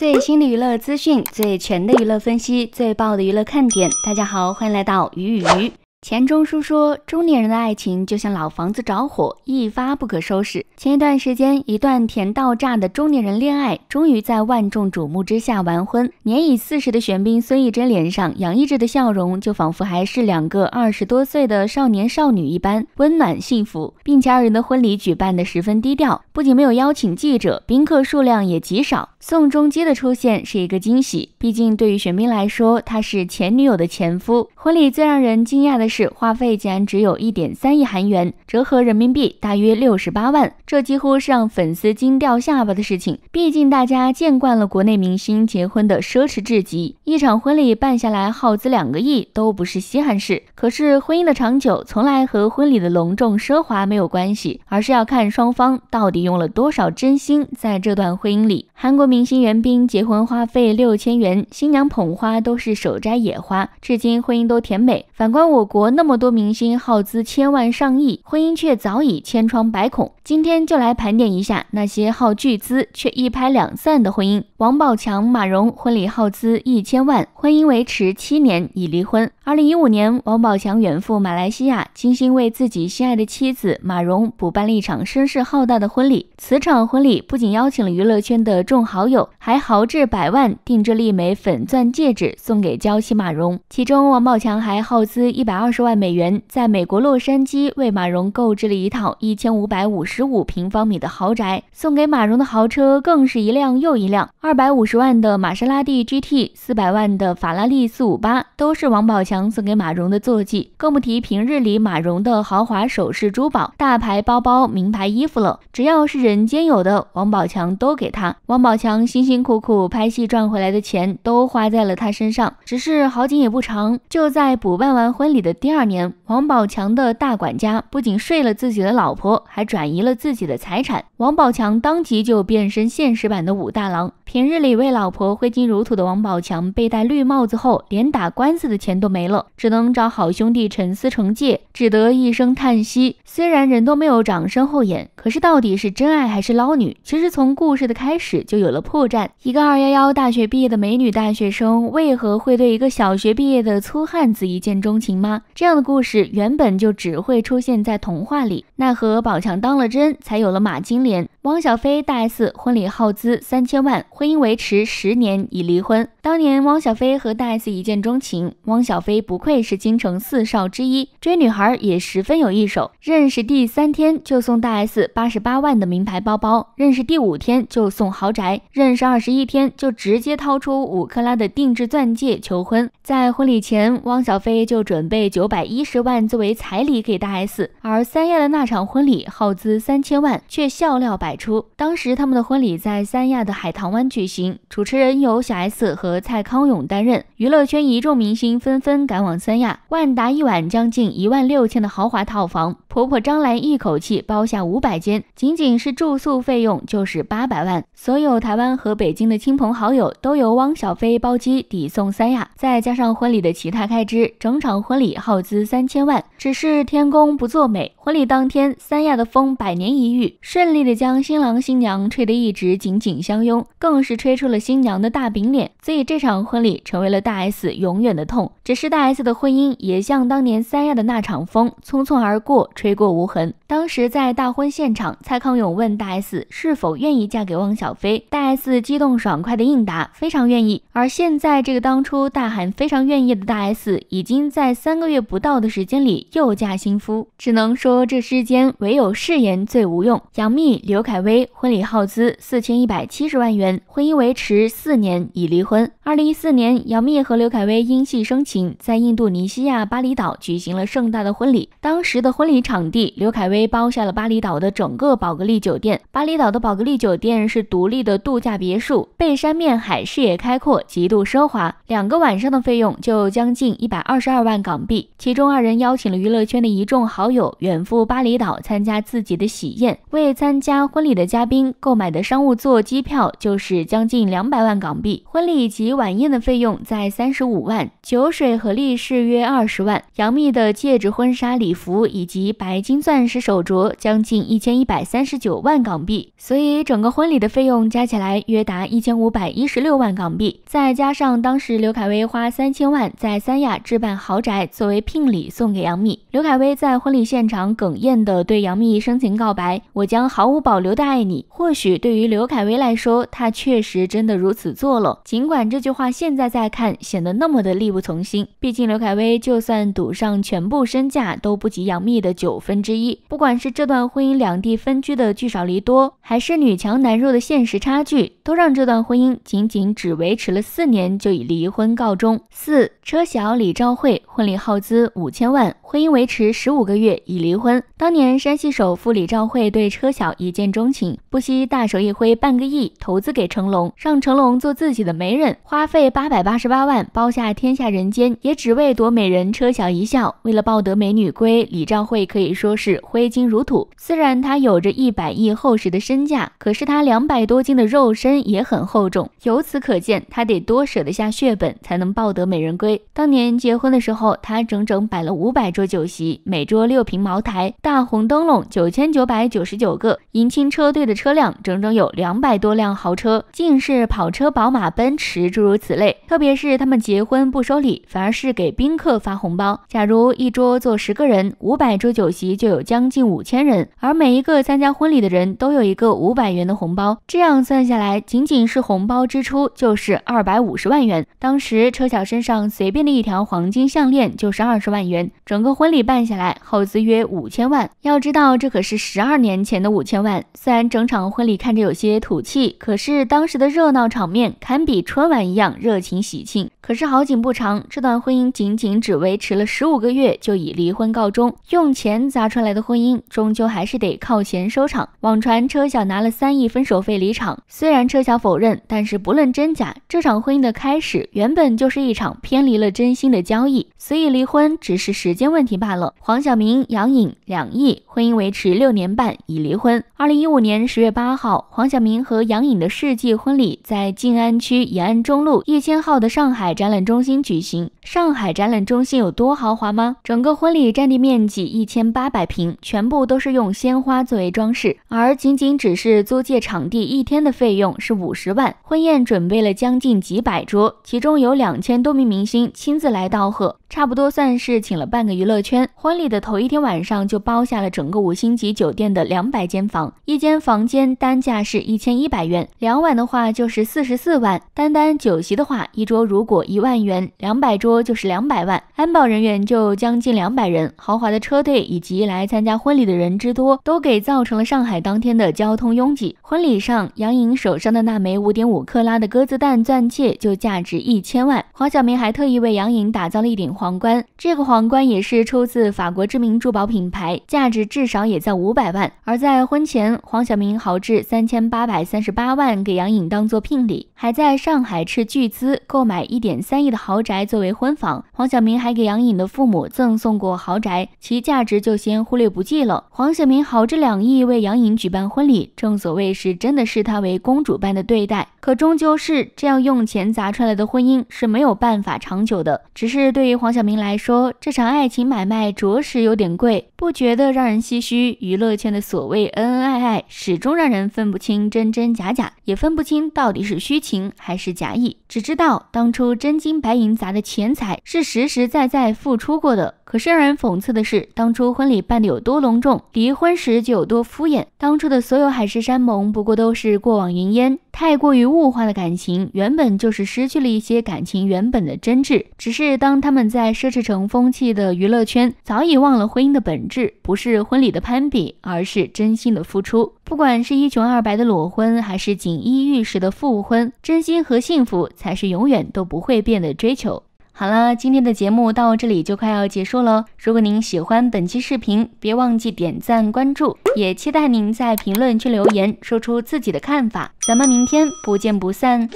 最新的娱乐资讯，最全的娱乐分析，最爆的娱乐看点。大家好，欢迎来到鱼与鱼。钱钟书说，中年人的爱情就像老房子着火，一发不可收拾。前一段时间，一段甜到炸的中年人恋爱，终于在万众瞩目之下完婚。年已四十的玄彬孙艺珍脸上洋溢着的笑容，就仿佛还是两个二十多岁的少年少女一般温暖幸福，并且二人的婚礼举办的十分低调，不仅没有邀请记者，宾客数量也极少。宋仲基的出现是一个惊喜，毕竟对于玄彬来说，他是前女友的前夫。婚礼最让人惊讶的。是花费竟然只有一点三亿韩元，折合人民币大约六十八万，这几乎是让粉丝惊掉下巴的事情。毕竟大家见惯了国内明星结婚的奢侈至极，一场婚礼办下来耗资两个亿都不是稀罕事。可是婚姻的长久从来和婚礼的隆重奢华没有关系，而是要看双方到底用了多少真心。在这段婚姻里，韩国明星元彬结婚花费六千元，新娘捧花都是手摘野花，至今婚姻都甜美。反观我国。国那么多明星耗资千万上亿，婚姻却早已千疮百孔。今天就来盘点一下那些耗巨资却一拍两散的婚姻。王宝强马蓉婚礼耗资一千万，婚姻维持七年，已离婚。二零一五年，王宝强远赴马来西亚，精心为自己心爱的妻子马蓉补办了一场声势浩大的婚礼。此场婚礼不仅邀请了娱乐圈的众好友，还豪掷百万定制了一枚粉钻戒指送给娇妻马蓉。其中，王宝强还耗资一百二十万美元，在美国洛杉矶为马蓉购置了一套一千五百五十五平方米的豪宅。送给马蓉的豪车更是一辆又一辆，二百五十万的玛莎拉蒂 GT，四百万的法拉利四五八，都是王宝强。送给马蓉的坐骑，更不提平日里马蓉的豪华首饰、珠宝、大牌包包、名牌衣服了。只要是人间有的，王宝强都给他。王宝强辛辛苦苦拍戏赚回来的钱，都花在了他身上。只是好景也不长，就在补办完婚礼的第二年，王宝强的大管家不仅睡了自己的老婆，还转移了自己的财产。王宝强当即就变身现实版的武大郎。平日里为老婆挥金如土的王宝强被戴绿帽子后，连打官司的钱都没了，只能找好兄弟陈思成借，只得一声叹息。虽然人都没有长身后眼，可是到底是真爱还是捞女？其实从故事的开始就有了破绽。一个二幺幺大学毕业的美女大学生，为何会对一个小学毕业的粗汉子一见钟情吗？这样的故事原本就只会出现在童话里，奈何宝强当了真，才有了马金莲。汪小菲大 S 婚礼耗资三千万，婚姻维持十年已离婚。当年汪小菲和大 S 一见钟情，汪小菲不愧是京城四少之一，追女孩也十分有一手。认识第三天就送大 S 八十八万的名牌包包，认识第五天就送豪宅，认识二十一天就直接掏出五克拉的定制钻戒求婚。在婚礼前，汪小菲就准备九百一十万作为彩礼给大 S，而三亚的那场婚礼耗资三千万，却笑料百。出当时他们的婚礼在三亚的海棠湾举行，主持人由小 S 和蔡康永担任，娱乐圈一众明星纷纷赶往三亚。万达一晚将近一万六千的豪华套房，婆婆张兰一口气包下五百间，仅仅是住宿费用就是八百万。所有台湾和北京的亲朋好友都由汪小菲包机抵送三亚，再加上婚礼的其他开支，整场婚礼耗资三千万。只是天公不作美，婚礼当天三亚的风百年一遇，顺利的将。新郎新娘吹得一直紧紧相拥，更是吹出了新娘的大饼脸，所以这场婚礼成为了大 S 永远的痛。只是大 S 的婚姻也像当年三亚的那场风，匆匆而过，吹过无痕。当时在大婚现场，蔡康永问大 S 是否愿意嫁给汪小菲，大 S 激动爽快的应答，非常愿意。而现在这个当初大喊非常愿意的大 S，已经在三个月不到的时间里又嫁新夫，只能说这世间唯有誓言最无用。杨幂刘。刘恺威婚礼耗资四千一百七十万元，婚姻维持四年已离婚。二零一四年，杨幂和刘恺威因戏生情，在印度尼西亚巴厘岛举行了盛大的婚礼。当时的婚礼场地，刘恺威包下了巴厘岛的整个宝格丽酒店。巴厘岛的宝格丽酒店是独立的度假别墅，背山面海，视野开阔，极度奢华。两个晚上的费用就将近一百二十二万港币。其中二人邀请了娱乐圈的一众好友远赴巴厘岛参加自己的喜宴，为参加。婚礼的嘉宾购买的商务座机票就是将近两百万港币，婚礼以及晚宴的费用在三十五万，酒水和利是约二十万。杨幂的戒指、婚纱礼服以及白金钻石手镯将近一千一百三十九万港币，所以整个婚礼的费用加起来约达一千五百一十六万港币。再加上当时刘恺威花三千万在三亚置办豪宅作为聘礼送给杨幂，刘恺威在婚礼现场哽咽的对杨幂深情告白：“我将毫无保留。”刘的爱你，或许对于刘恺威来说，他确实真的如此做了。尽管这句话现在再看显得那么的力不从心，毕竟刘恺威就算赌上全部身价都不及杨幂的九分之一。不管是这段婚姻两地分居的聚少离多，还是女强男弱的现实差距，都让这段婚姻仅仅只维持了四年就以离婚告终。四车晓李兆会婚礼耗资五千万。婚姻维持十五个月，已离婚。当年山西首富李兆会对车晓一见钟情，不惜大手一挥，半个亿投资给成龙，让成龙做自己的媒人，花费八百八十八万包下天下人间，也只为夺美人车晓一笑。为了抱得美女归，李兆会可以说是挥金如土。虽然他有着一百亿厚实的身价，可是他两百多斤的肉身也很厚重，由此可见，他得多舍得下血本才能抱得美人归。当年结婚的时候，他整整摆了五百桌酒席每桌六瓶茅台，大红灯笼九千九百九十九个，迎亲车队的车辆整整有两百多辆豪车，尽是跑车、宝马、奔驰诸如此类。特别是他们结婚不收礼，反而是给宾客发红包。假如一桌坐十个人，五百桌酒席就有将近五千人，而每一个参加婚礼的人都有一个五百元的红包，这样算下来，仅仅是红包支出就是二百五十万元。当时车晓身上随便的一条黄金项链就是二十万元，整个。婚礼办下来，耗资约五千万。要知道，这可是十二年前的五千万。虽然整场婚礼看着有些土气，可是当时的热闹场面堪比春晚一样热情喜庆。可是好景不长，这段婚姻仅仅只维持了十五个月，就以离婚告终。用钱砸出来的婚姻，终究还是得靠钱收场。网传车晓拿了三亿分手费离场，虽然车晓否认，但是不论真假，这场婚姻的开始原本就是一场偏离了真心的交易，所以离婚只是时间问。问题罢了。黄晓明、杨颖两亿婚姻维持六年半，已离婚。二零一五年十月八号，黄晓明和杨颖的世纪婚礼在静安区延安中路一千号的上海展览中心举行。上海展览中心有多豪华吗？整个婚礼占地面积一千八百平，全部都是用鲜花作为装饰，而仅仅只是租借场地一天的费用是五十万。婚宴准备了将近几百桌，其中有两千多名明星亲自来道贺，差不多算是请了半个娱乐圈。婚礼的头一天晚上就包下了整个五星级酒店的两百间房，一间房间单价是一千一百元，两晚的话就是四十四万。单单酒席的话，一桌如果一万元，两百桌。就是两百万，安保人员就将近两百人，豪华的车队以及来参加婚礼的人之多，都给造成了上海当天的交通拥挤。婚礼上，杨颖手上的那枚五点五克拉的鸽子蛋钻戒就价值一千万。黄晓明还特意为杨颖打造了一顶皇冠，这个皇冠也是出自法国知名珠宝品牌，价值至少也在五百万。而在婚前，黄晓明豪掷三千八百三十八万给杨颖当做聘礼，还在上海斥巨资购买一点三亿的豪宅作为婚。婚房，黄晓明还给杨颖的父母赠送过豪宅，其价值就先忽略不计了。黄晓明豪掷两亿为杨颖举办婚礼，正所谓是真的视她为公主般的对待。可终究是这样用钱砸出来的婚姻是没有办法长久的。只是对于黄晓明来说，这场爱情买卖着实有点贵，不觉得让人唏嘘。娱乐圈的所谓恩恩爱爱，始终让人分不清真真假假，也分不清到底是虚情还是假意。只知道当初真金白银砸的钱。人才是实实在在付出过的。可是让人讽刺的是，当初婚礼办得有多隆重，离婚时就有多敷衍。当初的所有海誓山盟，不过都是过往云烟。太过于物化的感情，原本就是失去了一些感情原本的真挚。只是当他们在奢侈成风气的娱乐圈，早已忘了婚姻的本质，不是婚礼的攀比，而是真心的付出。不管是一穷二白的裸婚，还是锦衣玉食的复婚，真心和幸福才是永远都不会变的追求。好了，今天的节目到这里就快要结束了。如果您喜欢本期视频，别忘记点赞关注，也期待您在评论区留言，说出自己的看法。咱们明天不见不散。